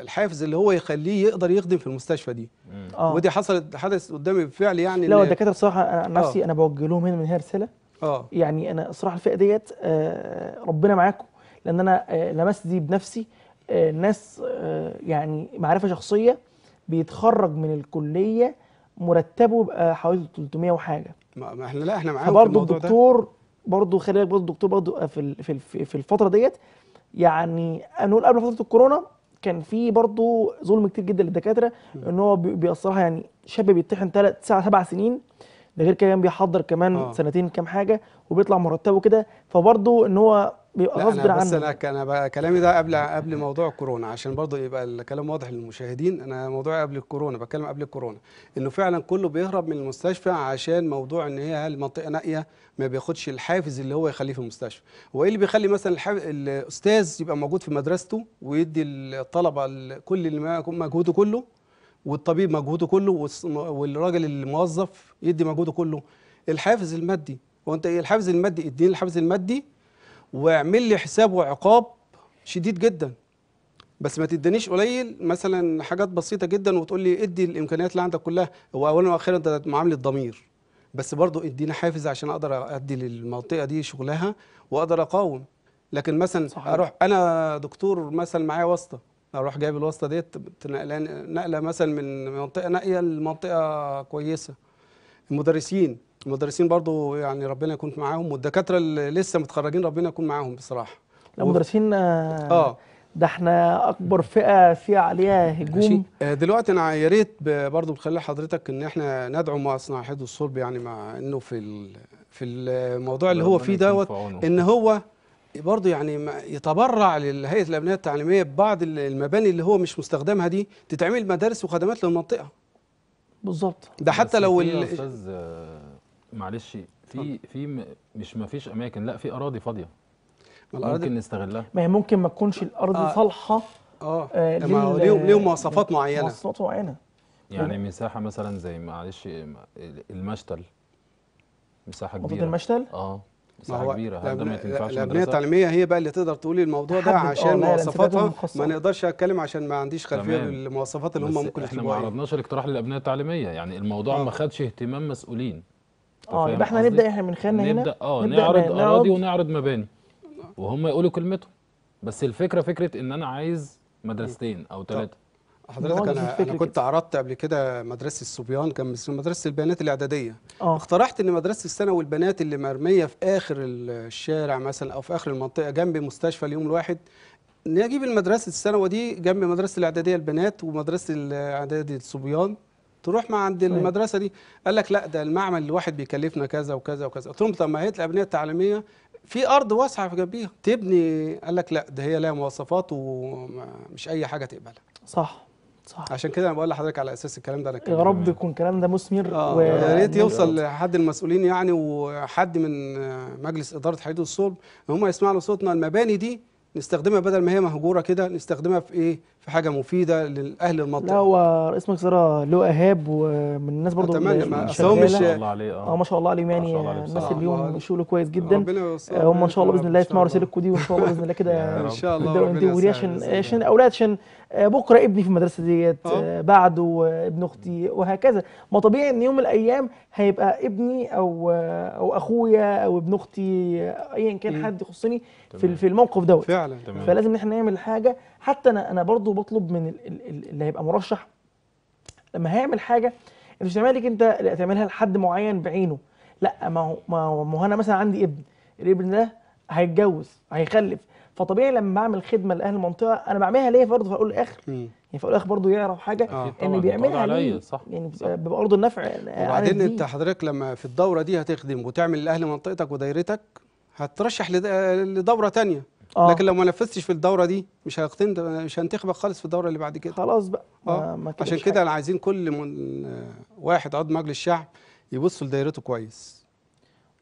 الحافز اللي هو يخليه يقدر يخدم في المستشفى دي آه. ودي حصلت حدث قدامي بالفعل يعني لا الدكاتره بصراحه انا نفسي آه. انا بوجه لهم هنا من هنا رساله اه يعني انا صراحه الفئه ديت آه ربنا معاكم لان انا آه لمست دي بنفسي آه ناس آه يعني معرفه شخصيه بيتخرج من الكليه مرتبه بقى حوالي 300 وحاجه ما احنا لا احنا معاهم فبرضه الدكتور برضه خلي بالك برضه الدكتور برضه في في في الفتره ديت يعني انا نقول قبل فتره الكورونا كان في برضه ظلم كتير جدا للدكاتره ان هو بيأثرها يعني شاب بيتحن ثلاث سبع سبع سنين ده غير كمان بيحضر كمان آه. سنتين كام حاجه وبيطلع مرتبه كده فبرضه ان هو بيبقى غصب عنه بس انا كان كلامي ده قبل قبل موضوع كورونا عشان برضه يبقى الكلام واضح للمشاهدين انا موضوع قبل الكورونا بتكلم قبل الكورونا انه فعلا كله بيهرب من المستشفى عشان موضوع ان هي المنطقه نائيه ما بياخدش الحافز اللي هو يخليه في المستشفى وايه اللي بيخلي مثلا الحافز الاستاذ يبقى موجود في مدرسته ويدي الطلبه كل اللي مجهوده كله والطبيب مجهوده كله والراجل الموظف يدي مجهوده كله الحافز المادي هو انت إيه الحافز المادي اديني الحافز المادي واعمل لي حساب وعقاب شديد جدا بس ما تدانيش قليل مثلا حاجات بسيطه جدا وتقول لي ادي الامكانيات اللي عندك كلها هو اولا واخيرا انت معامله ضمير بس برضه ادينا حافز عشان اقدر ادي للمنطقه دي شغلها واقدر اقاوم لكن مثلا صحيح. اروح انا دكتور مثلا معايا واسطه اروح جايب الواسطه ديت نقله مثلا من منطقه نائيه لمنطقه كويسه المدرسين المدرسين برضو يعني ربنا يكون معاهم والدكاتره اللي لسه متخرجين ربنا يكون معاهم بصراحه المدرسين آه, آه ده احنا اكبر فئه في عليها هجوم آه، دلوقتي انا يا ريت برضه بخلي حضرتك ان احنا ندعو مصنع صناعه الصلب يعني مع انه في في الموضوع اللي هو فيه دوت ان هو برضه يعني يتبرع لهيئه الابنيه التعليميه ببعض المباني اللي هو مش مستخدمها دي تتعمل مدارس وخدمات للمنطقه بالظبط ده حتى لو استاذ آه، معلش في في مش ما فيش اماكن لا في اراضي فاضيه ممكن نستغلها ما هي ممكن ما تكونش الارض آه. صالحه اه, آه ليهم ليهم مواصفات معينه مواصفات معينه يعني مساحه مثلا زي معلش المشتل مساحه كبيره المشتل اه مساحه كبيره هل ده ما تنفعش الابنيه التعليميه هي بقى اللي تقدر تقولي الموضوع ده آه، عشان مواصفاتها ما نقدرش اتكلم عشان ما عنديش خلفيه للمواصفات اللي هم ممكن يحطوها احنا ما إيه. عرضناش الاقتراح للابنيه التعليميه يعني الموضوع آه. ما خدش اهتمام مسؤولين اه يبقى احنا نبدا احنا يعني من خلالنا هنا نبدا اه نعرض اراضي ونعرض مباني وهم يقولوا كلمتهم بس الفكره فكره ان انا عايز مدرستين او ثلاثه حضرتك انا انا كنت عرضت قبل كده مدرسه الصبيان كان مدرسه البنات الاعداديه أوه. اقترحت ان مدرسه الثانوي البنات اللي مرميه في اخر الشارع مثلا او في اخر المنطقه جنب مستشفى اليوم الواحد نجيب المدرسه الثانوي دي جنب مدرسه الاعداديه البنات ومدرسه الاعدادي الصبيان تروح مع عند المدرسه دي قال لك لا ده المعمل الواحد بيكلفنا كذا وكذا وكذا قلت لهم طب ما هي الابنيه التعليميه في ارض واسعه في جنبيها تبني قال لك لا ده هي لها مواصفات ومش اي حاجه تقبلها صح صح عشان كده انا بقول لحضرتك على اساس الكلام ده انا يا رب يكون الكلام ده مثمر آه و... يا ريت يعني يوصل لحد المسؤولين يعني وحد من مجلس اداره حديد الصلب ان هم يسمعوا صوتنا المباني دي نستخدمها بدل ما هي مهجوره كده نستخدمها في ايه في حاجه مفيده لاهل المنطقه لا هو رئيس مجزره له اهاب ومن الناس برضه اتمنى ما شاء الله عليه اه, آه، ما شاء الله عليهم يعني الناس اللي بيهم شغل كويس جدا آه، هم ان شاء الله باذن الله يسمعوا رسالتكم دي وان شاء الله باذن الله كده ان شاء الله عشان عشان الاولاد عشان آه، بكره ابني في المدرسه ديت اه. آه، بعده ابن اختي وهكذا ما طبيعي ان يوم من الايام هيبقى ابني او او اخويا او ابن اختي ايا كان حد يخصني في في الموقف دوت فعلا تمام. فلازم ان احنا نعمل حاجه حتى انا انا برضو بطلب من اللي هيبقى مرشح لما هيعمل حاجه مش تعملها لك انت تعملها لحد معين بعينه لا ما هو ما هو انا مثلا عندي ابن الابن ده هيتجوز هيخلف فطبيعي لما بعمل خدمه لاهل المنطقه انا بعملها ليا برضه في الاول والاخر يعني في الاخر برضه يعرف حاجه آه. ان بيعملها ليه صح يعني بيبقى ارض النفع وبعدين انت حضرتك لما في الدوره دي هتخدم وتعمل لاهل منطقتك ودايرتك هترشح لدوره ثانيه آه. لكن لو ما نفذتش في الدوره دي مش مش هنتخبك خالص في الدوره اللي بعد كده خلاص بقى آه. ما عشان كده انا عايزين كل من واحد عضو مجلس الشعب يبص لدايرته كويس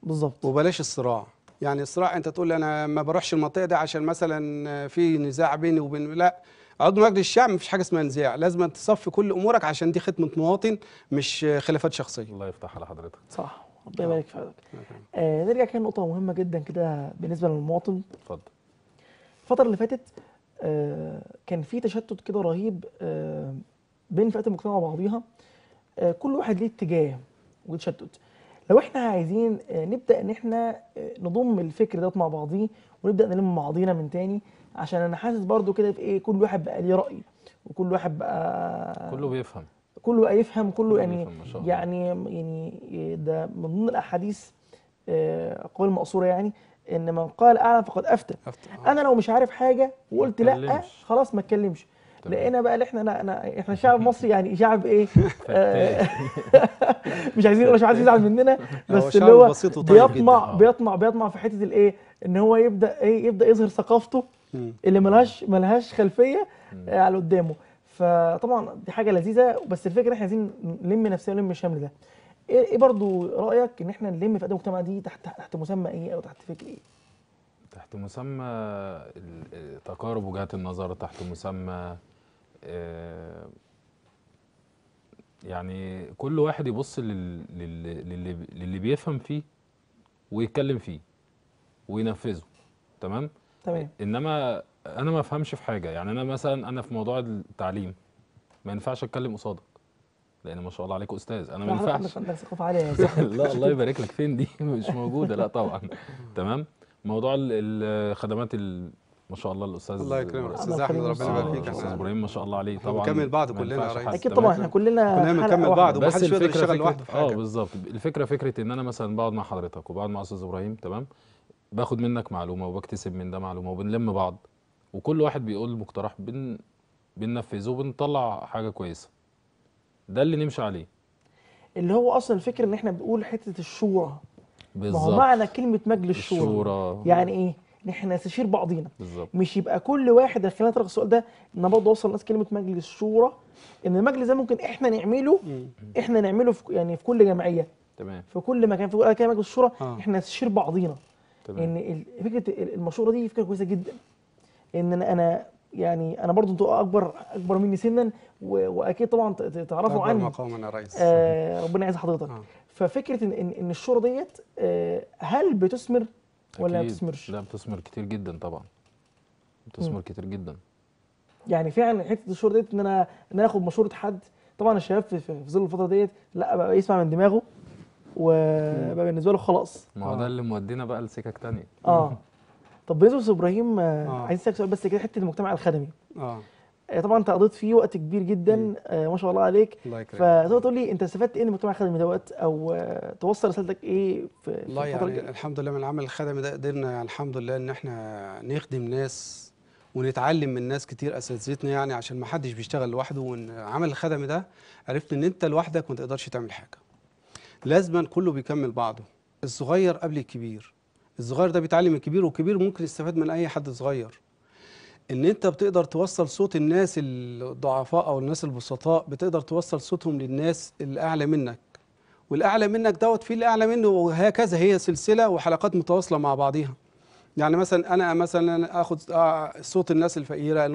بالظبط وبلاش الصراع يعني صراع انت تقول انا ما بروحش المنطقه دي عشان مثلا في نزاع بيني وبين لا عضو مجلس الشعب مفيش حاجه اسمها نزاع لازم تصفي كل امورك عشان دي خدمه مواطن مش خلافات شخصيه الله يفتح على حضرتك صح ربنا يبارك في حضرتك نعم. آه، نرجع كده لنقطه مهمه جدا كده بالنسبه للمواطن اتفضل الفتره اللي فاتت آه كان في تشتت كده رهيب آه بين فئات المجتمع وبعضيها آه كل واحد ليه اتجاه وتشتت لو احنا عايزين آه، نبدا ان احنا آه، نضم الفكر دوت مع بعضيه ونبدا نلم بعضينا من تاني عشان انا حاسس برضو كده في ايه كل واحد بقى ليه راي وكل واحد بقى كله بيفهم كله بقى يفهم كله يعني, يعني يعني يعني ده من ضمن الاحاديث اقوال مقصوره يعني ان من قال اعلم فقد افتى, أفتى. انا لو مش عارف حاجه وقلت لا خلاص ما اتكلمش لقينا بقى اللي احنا أنا احنا شعب مصري يعني شعب ايه آه، مش عايزين مش عايز يزعل مننا بس اللي هو بيطمع اه. بيطمع بيطمع في حته الايه ان هو يبدا ايه يبدا يظهر ثقافته اللي ملهاش ملهاش خلفيه آه، على قدامه فطبعا دي حاجه لذيذه بس الفكره احنا عايزين نلم نفسنا نلم الشمل ده ايه, إيه برضو رايك ان احنا نلم فئات المجتمع دي تحت تحت مسمى ايه او تحت فكر ايه تحت مسمى تقارب وجهات النظر تحت مسمى آه، يعني كل واحد يبص لل... لل... للي... للي بيفهم فيه ويتكلم فيه وينفذه تمام تمام انما انا ما افهمش في حاجه يعني انا مثلا انا في موضوع التعليم ما ينفعش اتكلم قصادك لان ما شاء الله عليك استاذ انا ما ينفعش لا الله يبارك لك فين دي مش موجوده لا طبعا تمام موضوع الخدمات ما شاء الله الاستاذ الله يكرمك استاذ احمد ربنا يبارك فيك يا استاذ ابراهيم ما شاء الله عليه طبعا بنكمل بعض كلنا ريس اكيد طبعا احنا كلنا كلنا بنكمل بعض ومحدش يقدر يشتغل لوحده في حاجه اه بالظبط الفكره فكره ان انا مثلا بقعد مع حضرتك وبقعد مع استاذ ابراهيم تمام باخد منك معلومه وبكتسب من ده معلومه وبنلم بعض وكل واحد بيقول مقترح بن بننفذه وبنطلع حاجه كويسه ده اللي نمشي عليه اللي هو اصلا الفكره ان احنا بنقول حته الشورى بالظبط ما هو معنى كلمه مجلس الشورى. يعني ايه احنا نستشير بعضينا بالزبط. مش يبقى كل واحد خلينا نطرح السؤال ده ان برضه اوصل الناس كلمه مجلس شورى ان المجلس ده ممكن احنا نعمله احنا نعمله في يعني في كل جمعيه تمام في كل مكان في كل مجلس شورى آه. احنا نستشير بعضينا تمام. ان فكره المشوره دي فكره كويسه جدا ان انا انا يعني انا برضه انتوا اكبر اكبر مني سنا واكيد طبعا تعرفوا عني مقاما يا ريس آه ربنا يعز حضرتك آه. ففكره ان ان الشورى ديت آه هل بتثمر ولا ما لا بتثمر كتير جدا طبعا بتثمر كتير جدا يعني فعلا حته الشهور ديت ان انا ان انا اخد مشوره حد طبعا الشباب في, في ظل الفتره ديت لا بقى يسمع من دماغه وبقى بالنسبه له خلاص ما هو ده اللي مودينا بقى لسكك ثانيه اه طب بالنسبه لابراهيم آه. عايز اسالك سؤال بس كده حته المجتمع الخدمي اه آه، طبعا انت قضيت فيه وقت كبير جدا آه، ما شاء الله عليك فتقدر تقول لي انت استفدت ايه من المجتمع الخدمي دوت او آه، توصل رسالتك ايه في والله يعني جدا. الحمد لله من العمل الخدمي ده قدرنا يعني الحمد لله ان احنا نخدم ناس ونتعلم من ناس كتير اساتذتنا يعني عشان ما حدش بيشتغل لوحده وان العمل الخدمي ده عرفت ان انت لوحدك ما تقدرش تعمل حاجه لازما كله بيكمل بعضه الصغير قبل الكبير الصغير ده بيتعلم الكبير والكبير ممكن يستفاد من اي حد صغير ان انت بتقدر توصل صوت الناس الضعفاء او الناس البسطاء بتقدر توصل صوتهم للناس الاعلى منك والاعلى منك دوت في الاعلى منه وهكذا هي سلسله وحلقات متواصله مع بعضها يعني مثلا انا مثلا اخد آه صوت الناس الفقيره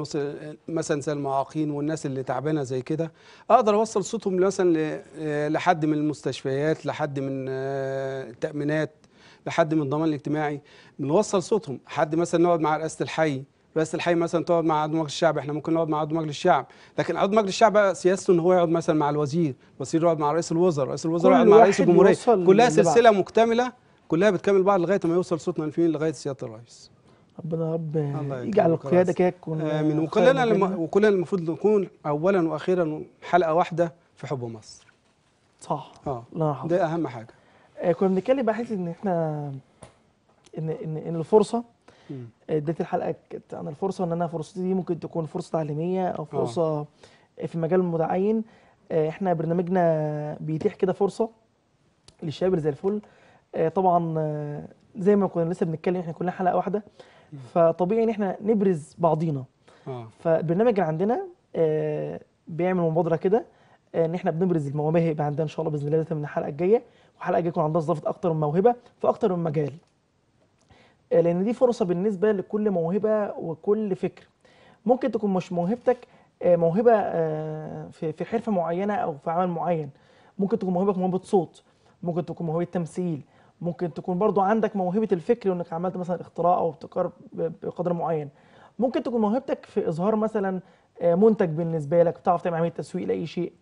مثلا زي المعاقين والناس اللي تعبانه زي كده اقدر اوصل صوتهم مثلا آه لحد من المستشفيات لحد من آه التامينات لحد من الضمان الاجتماعي بنوصل صوتهم حد مثلا نقعد مع رئاسه الحي رئاسه الحي مثلا تقعد مع عضو مجلس الشعب احنا ممكن نقعد مع عضو مجلس الشعب لكن عضو مجلس الشعب سياسته ان هو يقعد مثلا مع الوزير الوزير يقعد مع رئيس الوزراء رئيس الوزراء يقعد مع رئيس الجمهوريه كلها سلسله مكتمله كلها بتكمل بعض لغايه ما يوصل صوتنا لفين لغايه سياده الرئيس ربنا يا رب يجعل القياده كده تكون امين وكلنا لم... وكلنا المفروض نكون اولا واخيرا حلقه واحده في حب مصر صح اه الله ده اهم حاجه آه، كنا بنتكلم بقى ان احنا ان ان, إن الفرصه اديت آه، الحلقه انا الفرصه ان انا فرصتي دي ممكن تكون فرصه تعليميه او آه. فرصه أوه. في مجال متعين آه، احنا برنامجنا بيتيح كده فرصه للشباب زي الفل طبعا زي ما كنا لسه بنتكلم احنا كلنا حلقه واحده فطبيعي ان احنا نبرز بعضينا فالبرنامج اللي عندنا بيعمل مبادره كده ان احنا بنبرز المواهب عندنا ان شاء الله باذن الله من الحلقه الجايه والحلقه الجايه يكون عندها ضافه اكتر من موهبه في اكتر من مجال لان دي فرصه بالنسبه لكل موهبه وكل فكر ممكن تكون مش موهبتك آه، موهبه آه، في حرفه معينه او في عمل معين ممكن تكون موهبتك موهبه صوت ممكن تكون موهبه تمثيل ممكن تكون برضو عندك موهبه الفكر وانك عملت مثلا اختراع او ابتكار بقدر معين ممكن تكون موهبتك في اظهار مثلا آه، منتج بالنسبه لك بتعرف تعمل عمليه تسويق لاي شيء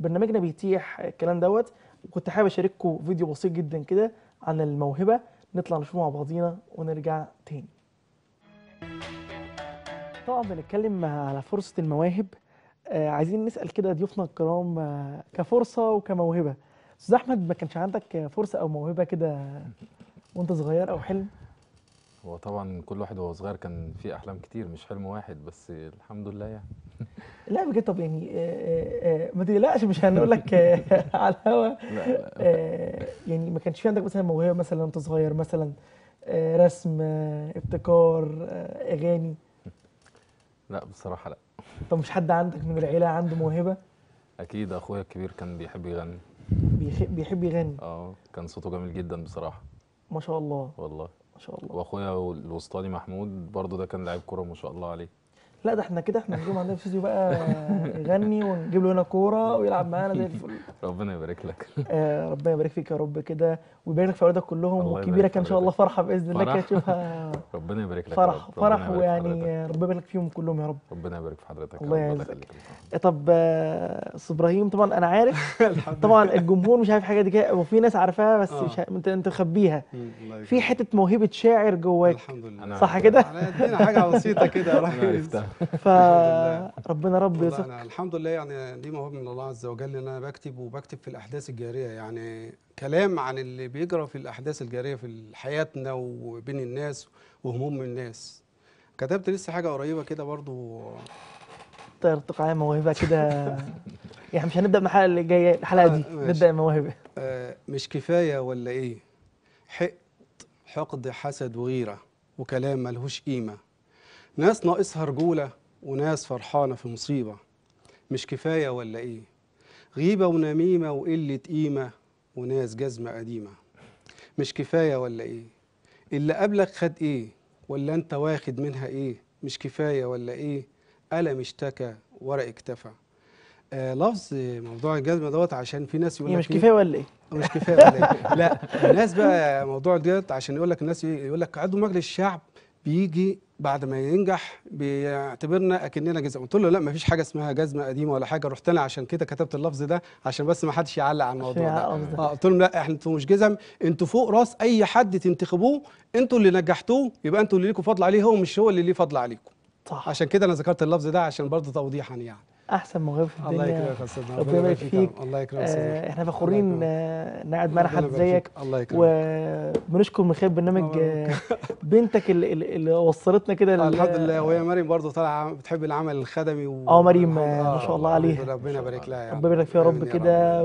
برنامجنا بيتيح الكلام دوت وكنت حابب اشارككم فيديو بسيط جدا كده عن الموهبه نطلع نشوف مع بعضينا ونرجع تاني طبعا بنتكلم على فرصة المواهب آه عايزين نسأل كده ضيوفنا الكرام آه كفرصة وكموهبة أستاذ أحمد ما كانش عندك فرصة أو موهبة كده وأنت صغير أو حلم؟ هو طبعا كل واحد وهو صغير كان في احلام كتير مش حلم واحد بس الحمد لله يعني لا بجد طب يعني آه، آه، آه، ما تقلقش مش هنقول لك على الهوا يعني ما كانش في عندك مثلا موهبه مثلا وانت صغير مثلا رسم ابتكار اغاني لا بصراحه لا طب مش حد عندك من العيله عنده موهبه اكيد اخويا الكبير كان بيحب يغني بيحب يغني اه كان صوته جميل جدا بصراحه ما شاء الله والله ما شاء الله واخويا الوسطاني محمود برضه ده كان لاعب كوره ما شاء الله عليه لا ده احنا كده احنا نجيبه عندنا في بقى يغني ونجيب له هنا كوره ويلعب معانا زي الفل ربنا يبارك لك آه ربنا يبارك فيك يا رب كده ويبارك لك في اولادك كلهم والكبيره ان شاء الله فرحه باذن الله كده تشوفها ربنا يبارك لك فرح فرح ويعني ربنا يبارك فيهم كلهم يا رب ربنا يبارك في حضرتك الله يعزك إيه، طب آه، استاذ ابراهيم طبعا انا عارف طبعا الجمهور مش عارف حاجه دي كده وفي ناس عارفاها بس آه. مش انت انت مخبيها في حته موهبه شاعر جواك الحمد لله صح كده؟ حاجه بسيطه كده يا فربنا رب يرزقك الحمد لله يعني دي موهبه من الله عز وجل ان انا بكتب وبكتب في الاحداث الجاريه يعني كلام عن اللي بيجرى في الاحداث الجاريه في حياتنا وبين الناس وهموم الناس كتبت لسه حاجه قريبه كده برضو طير على موهبه كده يعني مش هنبدا من الحلقه اللي جايه الحلقه دي آه، نبدا الموهبه آه مش كفايه ولا ايه حقد حقد حسد وغيره وكلام ملهوش قيمه ناس ناقصها رجولة وناس فرحانة في مصيبة مش كفاية ولا إيه غيبة ونميمة وقلة قيمة وناس جزمة قديمة مش كفاية ولا إيه اللي قبلك خد إيه ولا أنت واخد منها إيه مش كفاية ولا إيه ألم اشتكى ورق اكتفى آه لفظ موضوع الجزمة دوت عشان في ناس يقول لك مش إيه؟ كفاية ولا إيه مش كفاية ولا إيه لا الناس بقى موضوع دوت عشان يقول لك الناس يقول لك عضو مجلس الشعب بيجي بعد ما ينجح بيعتبرنا اكننا جزم قلت له لا ما فيش حاجه اسمها جزمه قديمه ولا حاجه رحت انا عشان كده كتبت اللفظ ده عشان بس ما حدش يعلق على الموضوع ده اه قلت لهم لا احنا انتوا مش جزم انتوا فوق راس اي حد تنتخبوه انتوا اللي نجحتوه يبقى انتوا اللي ليكم فضل عليه هو مش هو اللي ليه فضل عليكم صح عشان كده انا ذكرت اللفظ ده عشان برضه توضيحا يعني احسن مغني في الدنيا الله يكرمك يا سيدنا نعم. آه، آه، ربنا يبارك فيك الله يكرمك آه احنا فخورين ان نقعد معانا حد زيك الله يكرمك وبنشكر من خير برنامج آه، بنتك اللي, اللي وصلتنا كده الحمد لله وهي مريم برضه طالعه بتحب العمل الخدمي و... اه مريم ما شاء الله عليها ربنا يبارك لها ربنا يبارك فيها يا رب كده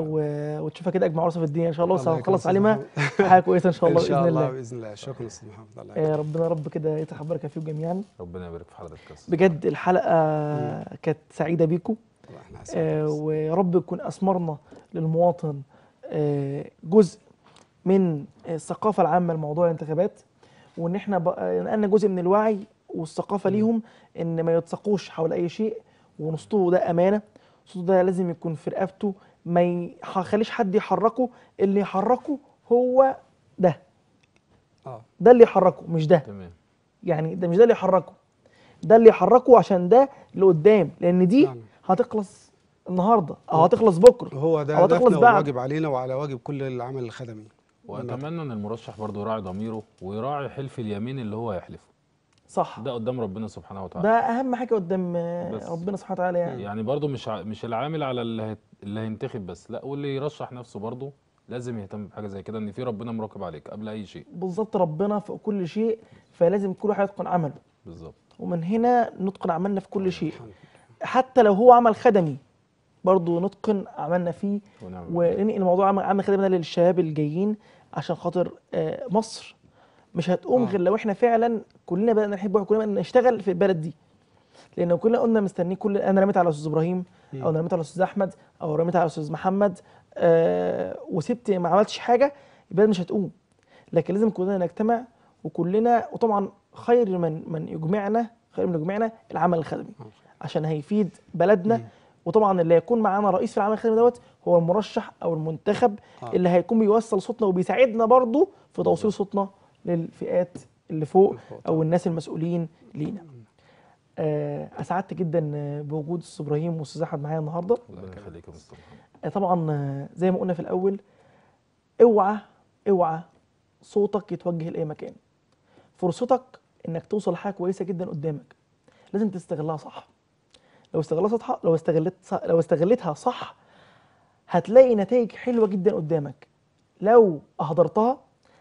وتشوفها كده اجمع عروسه في الدنيا ان شاء الله نخلص عليها حاجه كويسه ان شاء الله باذن الله ان شاء الله باذن الله شكرا استاذ محمد الله ربنا رب كده يتحبرك فيكم جميعا ربنا يبارك في حضرتك بجد الحلقه كانت سعيده بيكم آه ورب يكون أثمرنا للمواطن آه جزء من آه، الثقافة العامة لموضوع الانتخابات وإن إحنا آه، نقلنا جزء من الوعي والثقافة ليهم إن ما يتسقوش حول أي شيء ونصطوه ده أمانة صوته ده لازم يكون في رقبته ما يخليش حد يحركه اللي يحركه هو ده آه. ده اللي يحركه مش ده تمام. يعني ده مش ده اللي يحركه ده اللي يحركه عشان ده لقدام لان دي نعم. هتخلص النهارده او هتخلص بكره هو ده هتخلص بعد واجب علينا وعلى واجب كل العمل الخدمي واتمنى ان المرشح برضه يراعي ضميره ويراعي حلف اليمين اللي هو هيحلفه صح ده قدام ربنا سبحانه وتعالى ده اهم حاجه قدام ربنا سبحانه وتعالى يعني يعني برضه مش ع... مش العامل على اللي, هت... اللي هينتخب بس لا واللي يرشح نفسه برضه لازم يهتم بحاجه زي كده ان في ربنا مراقب عليك قبل اي شيء بالظبط ربنا في كل شيء فلازم كل واحد يتقن عمله بالظبط ومن هنا نتقن عملنا في كل شيء حتى لو هو عمل خدمي برضه نتقن عملنا فيه وننقل الموضوع عمل, خدمي للشباب الجايين عشان خاطر آه، مصر مش هتقوم آه. غير لو احنا فعلا كلنا بدأنا نحب كلنا بدأنا نشتغل في البلد دي لان لو كلنا قلنا مستنيين كل انا رميت على استاذ ابراهيم او انا رميت على استاذ احمد او رميت على استاذ محمد آه وسبت ما عملتش حاجه البلد مش هتقوم لكن لازم كلنا نجتمع وكلنا وطبعا خير من من يجمعنا خير من يجمعنا العمل الخدمي عشان هيفيد بلدنا م. وطبعا اللي هيكون معانا رئيس في العمل الخدمي دوت هو المرشح او المنتخب آه. اللي هيكون بيوصل صوتنا وبيساعدنا برضه في آه. توصيل صوتنا للفئات اللي فوق او الناس المسؤولين لينا آه، اسعدت جدا بوجود استاذ ابراهيم واستاذ احمد معايا النهارده الله يخليكم يا آه، طبعا زي ما قلنا في الاول اوعى اوعى صوتك يتوجه لاي مكان فرصتك انك توصل لحاجه كويسه جدا قدامك لازم تستغلها صح لو استغلتها لو استغلت لو استغلتها صح هتلاقي نتائج حلوه جدا قدامك لو اهدرتها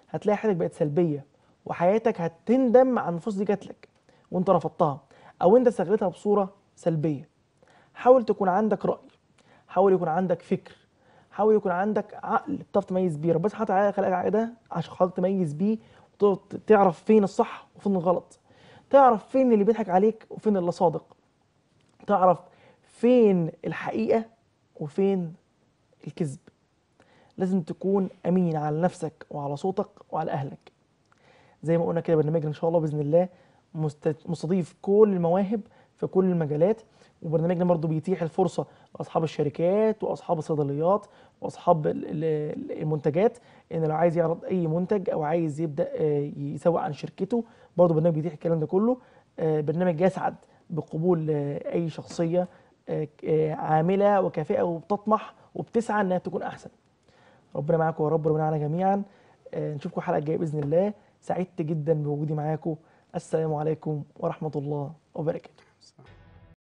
هتلاقي حياتك بقت سلبيه وحياتك هتندم عن النفوس دي جات لك وانت رفضتها او انت استغلتها بصوره سلبيه حاول تكون عندك راي حاول يكون عندك فكر حاول يكون عندك عقل تعرف تميز بيه ربنا سبحانه وتعالى خلقك عقل ده عشان خلقك تميز بيه وتعرف فين الصح وفين الغلط تعرف فين اللي بيضحك عليك وفين اللي صادق تعرف فين الحقيقة وفين الكذب لازم تكون أمين على نفسك وعلى صوتك وعلى أهلك زي ما قلنا كده برنامجنا إن شاء الله بإذن الله مستضيف كل المواهب في كل المجالات وبرنامجنا برضه بيتيح الفرصة لأصحاب الشركات وأصحاب الصيدليات وأصحاب المنتجات إن لو عايز يعرض أي منتج أو عايز يبدأ آه، يسوق عن شركته برضه برنامج بيتيح الكلام ده كله آه، برنامج يسعد بقبول اي شخصيه آه، عامله وكافئه وبتطمح وبتسعى انها تكون احسن ربنا معاكم يا رب ربنا معانا جميعا آه، نشوفكم الحلقه الجايه باذن الله سعدت جدا بوجودي معاكم السلام عليكم ورحمه الله وبركاته